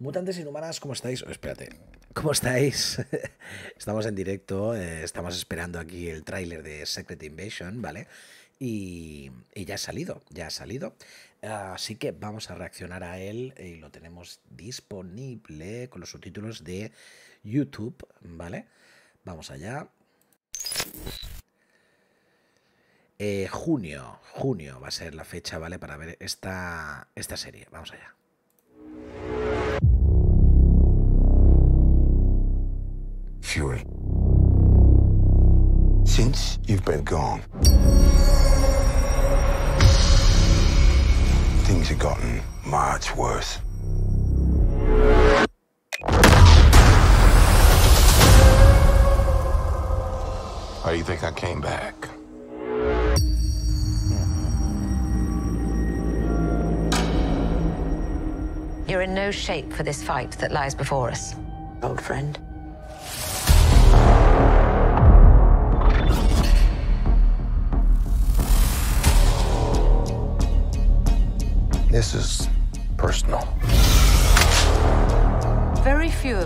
Mutantes inhumanas, ¿cómo estáis? Oh, espérate, ¿cómo estáis? estamos en directo, eh, estamos esperando aquí el tráiler de Secret Invasion, ¿vale? Y, ya ha salido, ya ha salido. Así que vamos a reaccionar a él y lo tenemos disponible con los subtítulos de YouTube, ¿vale? Vamos allá. Eh, junio, junio va a ser la fecha, ¿vale? Para ver esta, esta serie. Vamos allá. Since you've been gone, things have gotten much worse. Why do you think I came back? You're in no shape for this fight that lies before us, old friend.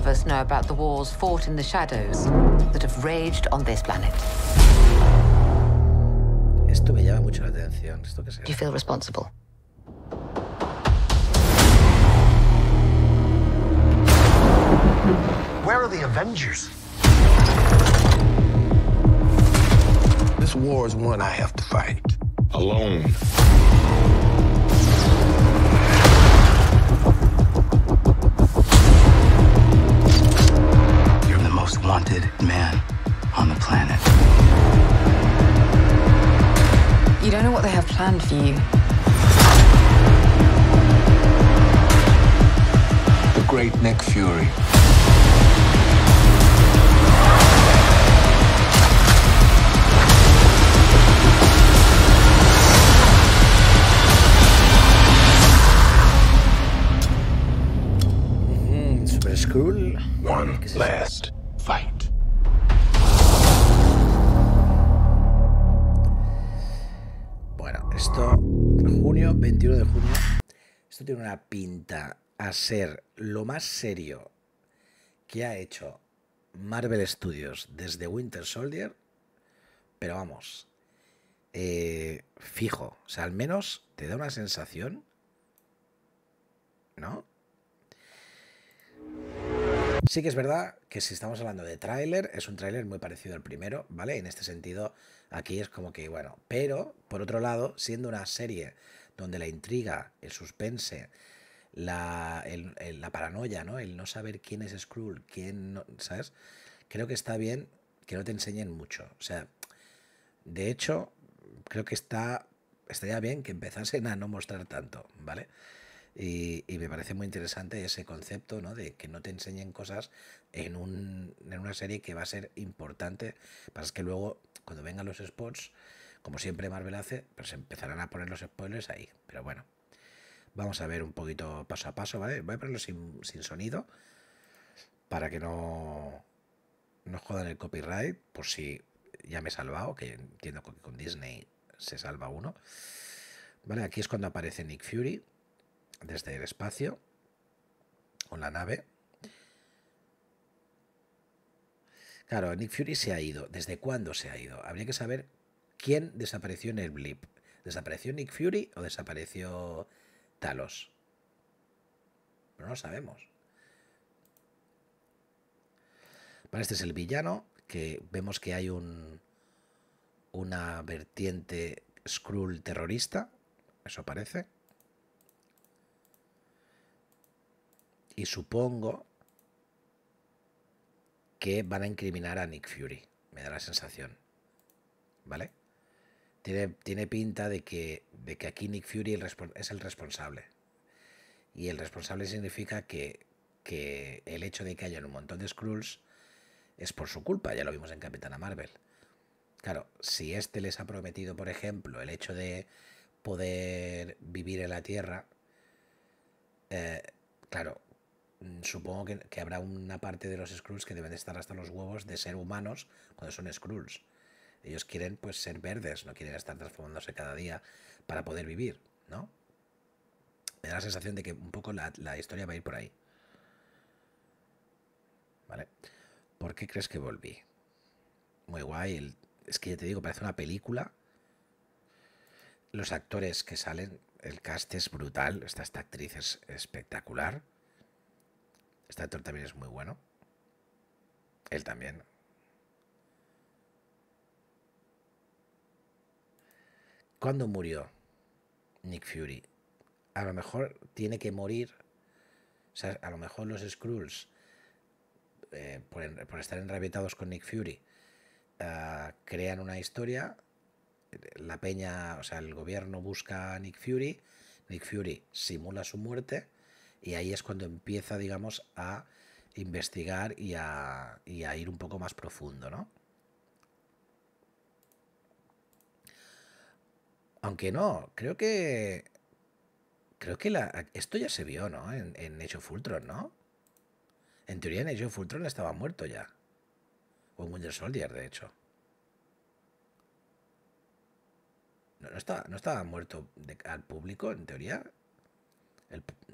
us know about the wars fought in the shadows that have raged on this planet. Esto me llama mucho la atención. Esto que Do you feel responsible? Where are the Avengers? This war is one I have to fight. Alone. The Great Neck Fury. -hmm, cool. Er One last Esto tiene una pinta a ser lo más serio que ha hecho Marvel Studios desde Winter Soldier, pero vamos, eh, fijo, o sea, al menos te da una sensación, ¿no? Sí que es verdad que si estamos hablando de tráiler, es un tráiler muy parecido al primero, ¿vale? En este sentido, aquí es como que, bueno, pero, por otro lado, siendo una serie donde la intriga, el suspense, la, paranoia, ¿no? El no saber quién es Skrull, quién ¿sabes? Creo que está bien que no te enseñen mucho. O sea, de hecho, creo que está estaría bien que empezasen a no mostrar tanto, ¿vale? Y, me parece muy interesante ese concepto, ¿no? De que no te enseñen cosas en, en una serie que va a ser importante. Para que luego, cuando vengan los spots, como siempre Marvel hace, pues empezarán a poner los spoilers ahí. Pero bueno, vamos a ver un poquito paso a paso, ¿vale? Voy a ponerlo sin, sonido para que no nos jodan el copyright, por si ya me he salvado, que entiendo que con Disney se salva uno. Vale, aquí es cuando aparece Nick Fury desde el espacio con la nave. Claro, Nick Fury se ha ido. ¿Desde cuándo se ha ido? Habría que saber ¿Quién desapareció en el blip? ¿Desapareció Nick Fury o desapareció Talos? no lo sabemos. Vale, este es el villano, que vemos que hay un una vertiente Skrull terrorista, eso parece. Y supongo que van a incriminar a Nick Fury, me da la sensación. ¿Vale? tiene, pinta de que, de que aquí Nick Fury es el responsable. Y el responsable significa que, el hecho de que hayan un montón de Skrulls es por su culpa, ya lo vimos en Capitana Marvel. Claro, si este les ha prometido, por ejemplo, el hecho de poder vivir en la Tierra, eh, claro, mm, supongo que, que, habrá una parte de los Skrulls que deben estar hasta los huevos de ser humanos cuando son Skrulls. Ellos quieren pues ser verdes, no quieren estar transformándose cada día para poder vivir, ¿no? Me da la sensación de que un poco la, historia va a ir por ahí. ¿Vale? ¿Por qué crees que volví? Muy guay. es que ya te digo, parece una película. Los actores que salen, el cast es brutal. Esta, esta actriz es espectacular. Este actor también es muy bueno. Él también, ¿Cuándo murió Nick Fury? A lo mejor tiene que morir. O sea, a lo mejor los Skrulls, eh, por, estar enrabietados con Nick Fury, ah, crean una historia. La peña, o sea, el gobierno busca a Nick Fury. Nick Fury simula su muerte. Y ahí es cuando empieza, digamos, a investigar y y a ir un poco más profundo, ¿no? Aunque no, creo que. Creo que esto ya se vio, ¿no? En, en Age of Ultron, ¿no? En teoría, en Age of Ultron estaba muerto ya. O en Winter Soldier, de hecho. No, no, estaba, muerto al público, en teoría.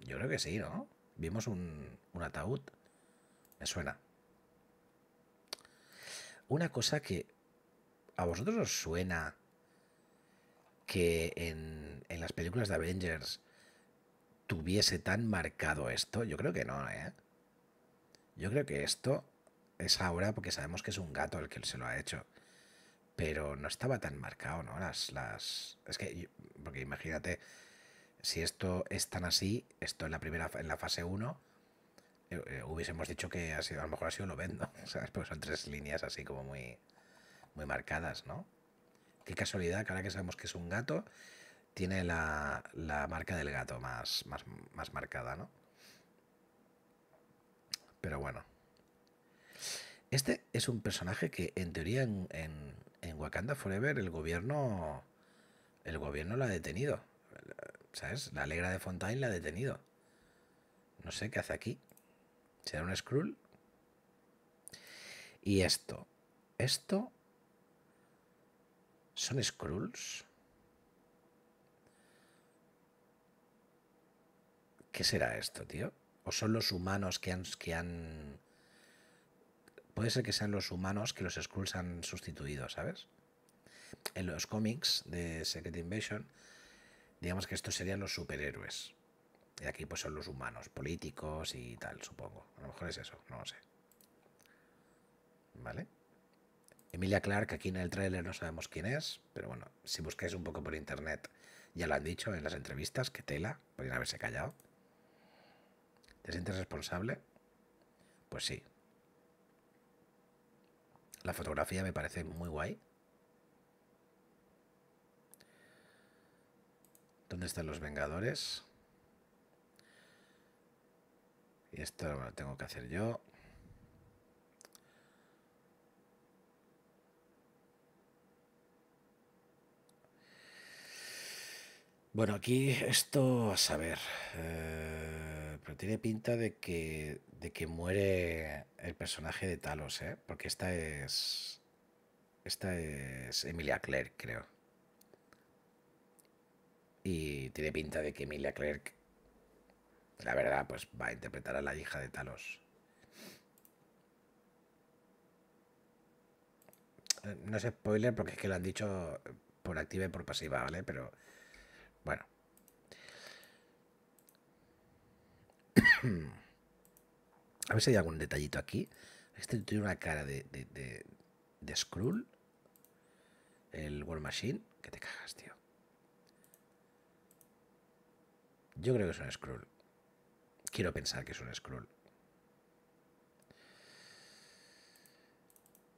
yo creo que sí, ¿no? Vimos un, un ataúd. Me suena. Una cosa que a vosotros os suena que en, las películas de Avengers tuviese tan marcado esto? Yo creo que no, ¿eh? Yo creo que esto es ahora porque sabemos que es un gato el que se lo ha hecho. Pero no estaba tan marcado, ¿no? Las. Es que. Porque imagínate, si esto es tan así, esto en la primera, en la fase 1, eh, eh, hubiésemos dicho que ha sido, a lo mejor ha sido lo vendo. ¿Sabes? Porque son tres líneas así como muy. muy marcadas, ¿no? Qué casualidad que ahora que sabemos que es un gato, tiene la, marca del gato más, más, marcada, ¿no? Pero bueno. Este es un personaje que en teoría en, en, Wakanda Forever el gobierno el gobierno lo ha detenido. ¿Sabes? La Alegra de Fontaine la ha detenido. No sé qué hace aquí. ¿Será un scroll? Y esto. Esto ¿Son Skrulls? ¿Qué será esto, tío? ¿O son los humanos que han, que han... Puede ser que sean los humanos que los Skrulls han sustituido, ¿sabes? En los cómics de Secret Invasion, digamos que estos serían los superhéroes. Y aquí pues son los humanos políticos y tal, supongo. A lo mejor es eso, no lo sé. ¿Vale? Emilia Clark, aquí en el tráiler no sabemos quién es, pero bueno, si buscáis un poco por internet, ya lo han dicho en las entrevistas, que tela, podrían haberse callado. ¿Te sientes responsable? Pues sí. La fotografía me parece muy guay. ¿Dónde están los Vengadores? Y esto lo tengo que hacer yo. Bueno, aquí esto a saber. Eh, pero tiene pinta de que, de que muere el personaje de Talos, ¿eh? Porque esta es. Esta es Emilia Clerk, creo. Y tiene pinta de que Emilia Clerk, la verdad, pues va a interpretar a la hija de Talos. Eh, no es spoiler porque es que lo han dicho por activa y por pasiva, ¿vale? Pero bueno. A ver si hay algún detallito aquí. Este tiene una cara de, de, de, Skrull. El War Machine. Que te cagas, tío. Yo creo que es un Skrull. Quiero pensar que es un Skrull.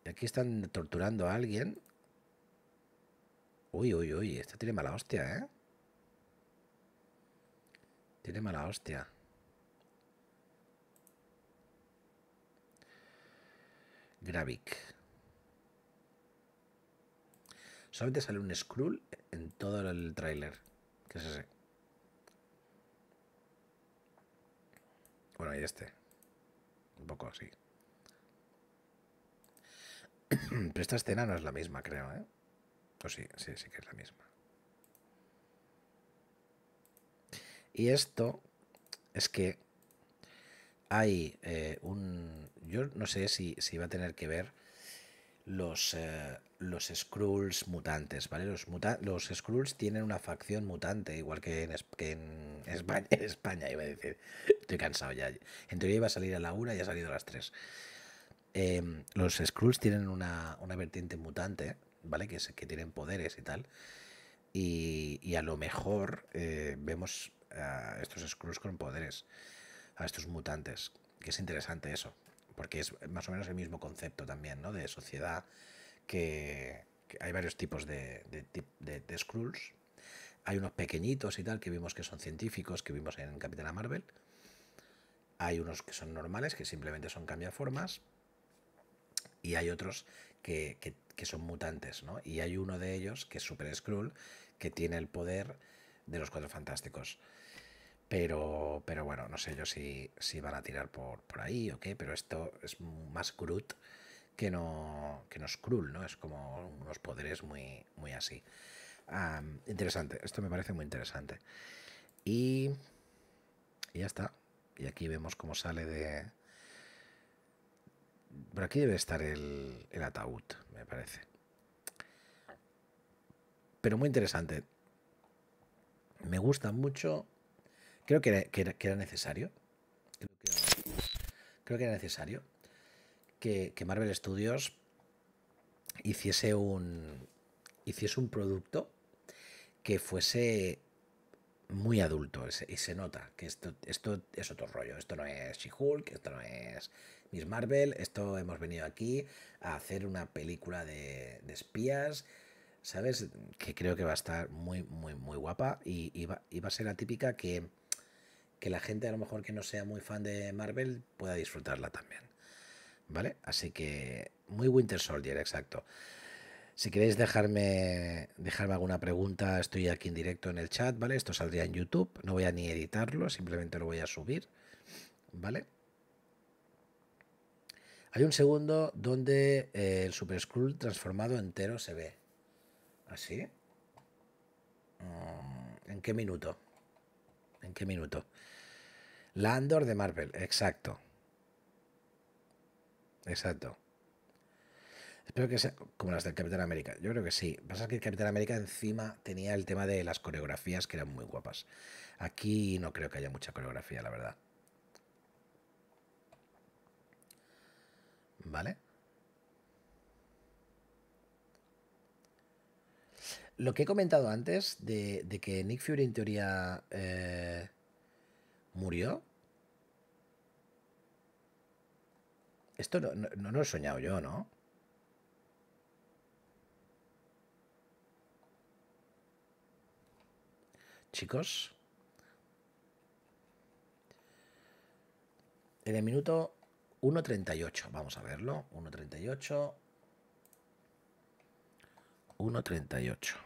Aquí están torturando a alguien. Uy, uy, uy. Este tiene mala hostia, ¿eh? Tiene mala hostia. Gravic Solamente sale un scroll en todo el tráiler. ¿Qué es ese? Bueno, y este. Un poco así. Pero esta escena no es la misma, creo, ¿eh? O sí, sí, sí que es la misma. Y esto es que hay eh, un... Yo no sé si, si, va a tener que ver los, eh, los Skrulls mutantes, ¿vale? Los, muta los Skrulls tienen una facción mutante, igual que en, en, España, iba a decir. Estoy cansado ya. En teoría iba a salir a la una y ha salido a las tres. Em, los Skrulls tienen una, vertiente mutante, ¿vale? Que, que tienen poderes y tal. Y, a lo mejor eh, vemos a estos Skrulls con poderes, a estos mutantes. Que es interesante eso, porque es más o menos el mismo concepto también, ¿no? De sociedad, que, hay varios tipos de, de, Skrulls. Hay unos pequeñitos y tal, que vimos que son científicos, que vimos en Capitana Marvel. Hay unos que son normales, que simplemente son cambiaformas. Y hay otros que, son mutantes, Y hay uno de ellos, que es Super Skrull, que tiene el poder de los Cuatro Fantásticos. Pero, pero bueno, no sé yo si, si van a tirar por, por ahí o qué, pero esto es más crud que no, que no es cruel, ¿no? Es como unos poderes muy, muy así. interesante, esto me parece muy interesante. Y, y ya está. Y aquí vemos cómo sale de... Por aquí debe estar el, el ataúd, me parece. Pero muy interesante. Me gusta mucho. Creo que era, necesario. Creo que era, necesario que, Marvel Studios hiciese un, un producto que fuese muy adulto y se nota que esto, esto es otro rollo. Esto no es She-Hulk, esto no es Miss Marvel, esto hemos venido aquí a hacer una película de espías ¿sabes? Que creo que va a estar muy, muy, muy guapa y, va, a ser la típica que, la gente a lo mejor que no sea muy fan de Marvel pueda disfrutarla también. ¿Vale? Así que muy Winter Soldier, exacto. Si queréis dejarme, dejarme alguna pregunta, estoy aquí en directo en el chat, ¿vale? Esto saldría en YouTube, no voy a ni editarlo, simplemente lo voy a subir, ¿vale? Hay un segundo donde eh, el Super Skrull transformado entero se ve. ¿Así? ¿Ah, mm, ¿En qué minuto? ¿En qué minuto? Landor de Marvel, exacto. Exacto. Espero que sea como las del Capitán América. Yo creo que sí. pasa que el Capitán América encima tenía el tema de las coreografías que eran muy guapas. Aquí no creo que haya mucha coreografía, la verdad. ¿Vale? Lo que he comentado antes de, que Nick Fury en teoría eh, murió. Esto no, no, no, lo he soñado yo, ¿no? Chicos. En el minuto 1.38, vamos a verlo. 1.38. 1.38.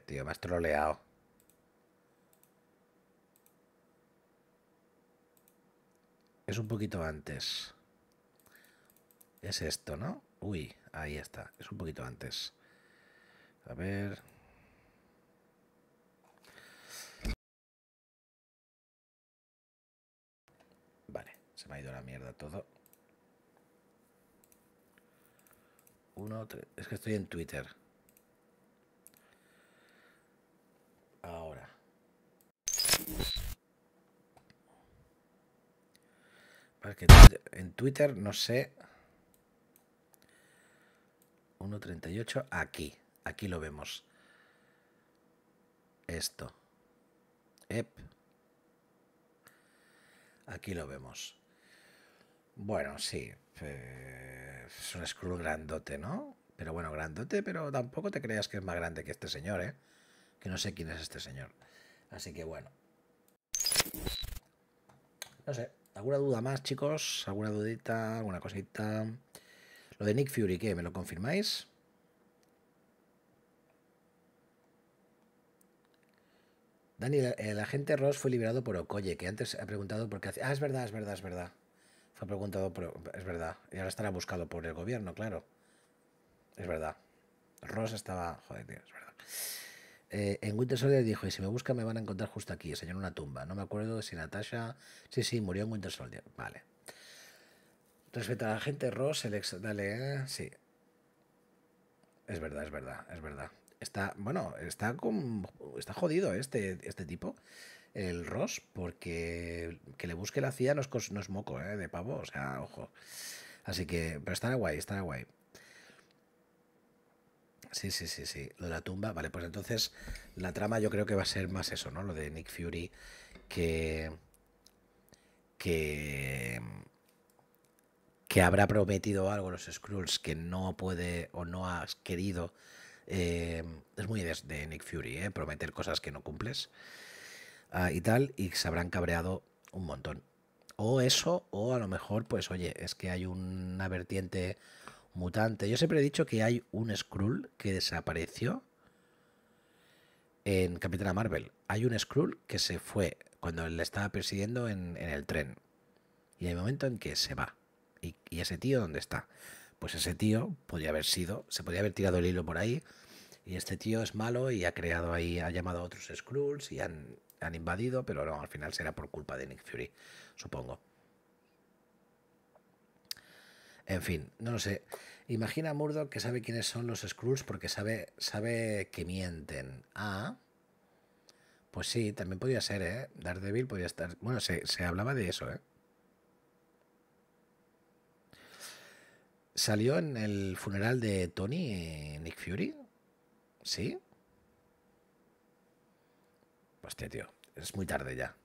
tío, me has troleado. Es un poquito antes. Es esto, ¿no? Uy, ahí está. Es un poquito antes. A ver, Vale, Se me ha ido la mierda todo. Uno, tres. Es que estoy en Twitter. ahora. en Twitter no sé. 1.38 aquí. Aquí lo vemos. Esto. Aquí lo vemos. Bueno, sí. Eh, es un scroll grandote, ¿no? Pero bueno, grandote, pero tampoco te creas que es más grande que este señor, ¿eh? que no sé quién es este señor. Así que bueno. No sé, ¿alguna duda más, chicos? ¿Alguna dudita? ¿Alguna cosita? Lo de Nick Fury, ¿qué? ¿Me lo confirmáis? Daniel, el agente Ross fue liberado por Okoye, que antes ha preguntado por qué Ah, es verdad, es verdad, es verdad. Fue preguntado por... Es verdad. Y ahora estará buscado por el gobierno, claro. Es verdad. Ross estaba... Joder, tío, es verdad. Eh, en Winter Soldier dijo, y si me busca me van a encontrar justo aquí, o en una tumba. No me acuerdo si Natasha... Sí, sí, murió en Winter Soldier. Vale. Respecto a la gente Ross, el ex... Dale, eh, sí. Es verdad, es verdad, es verdad. Está, bueno, está, con, está jodido este, este tipo, el Ross, porque que le busque la CIA no es, moco, eh, de pavo, o sea, ojo. Así que, pero está guay, está guay sí, sí, sí, sí. Lo de la tumba. Vale, pues entonces la trama yo creo que va a ser más eso, ¿no? Lo de Nick Fury que. que. que habrá prometido algo a los Skrulls que no puede o no has querido. Eh, es muy de, de, Nick Fury, ¿eh? Prometer cosas que no cumples ah, y tal, y se habrán cabreado un montón. O eso, o a lo mejor, pues oye, es que hay una vertiente mutante. Yo siempre he dicho que hay un Skrull que desapareció en Capitana Marvel. Hay un Skrull que se fue cuando le estaba persiguiendo en, el tren. Y en el momento en que se va. ¿Y, ese tío dónde está? Pues ese tío podría haber sido, se podría haber tirado el hilo por ahí. Y este tío es malo y ha creado ahí, ha llamado a otros Skrulls y han, han invadido, pero no, al final será por culpa de Nick Fury, supongo. En fin, no lo sé. Imagina a Murdoch que sabe quiénes son los Skrulls porque sabe, sabe que mienten. Ah, pues sí, también podía ser, ¿eh? Daredevil podía estar... Bueno, se, hablaba de eso, ¿eh? ¿Salió en el funeral de Tony Nick Fury? ¿Sí? Hostia, tío, es muy tarde ya.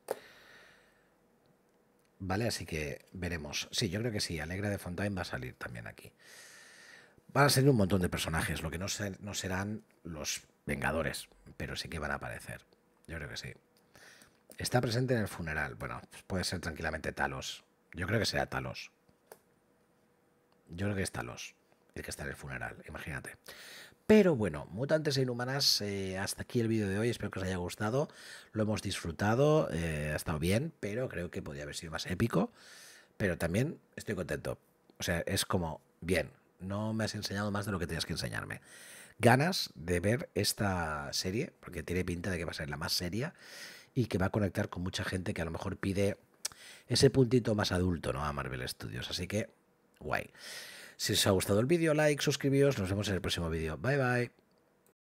¿vale? Así que veremos. Sí, yo creo que sí, Alegra de Fontaine va a salir también aquí. Van a salir un montón de personajes, lo que no, no serán los Vengadores, pero sí que van a aparecer. Yo creo que sí. Está presente en el funeral. Bueno, pues puede ser tranquilamente Talos. Yo creo que será Talos. Yo creo que es Talos el que está en el funeral, imagínate. Pero bueno, mutantes e inhumanas, eh, hasta aquí el vídeo de hoy. Espero que os haya gustado. Lo hemos disfrutado, eh, ha estado bien, pero creo que podría haber sido más épico. Pero también estoy contento. O sea, es como, bien, no me has enseñado más de lo que tenías que enseñarme. Ganas de ver esta serie, porque tiene pinta de que va a ser la más seria y que va a conectar con mucha gente que a lo mejor pide ese puntito más adulto, ¿no? A Marvel Studios. Así que, guay. Si os ha gustado el vídeo, like, suscribíos. Nos vemos en el próximo vídeo. Bye bye.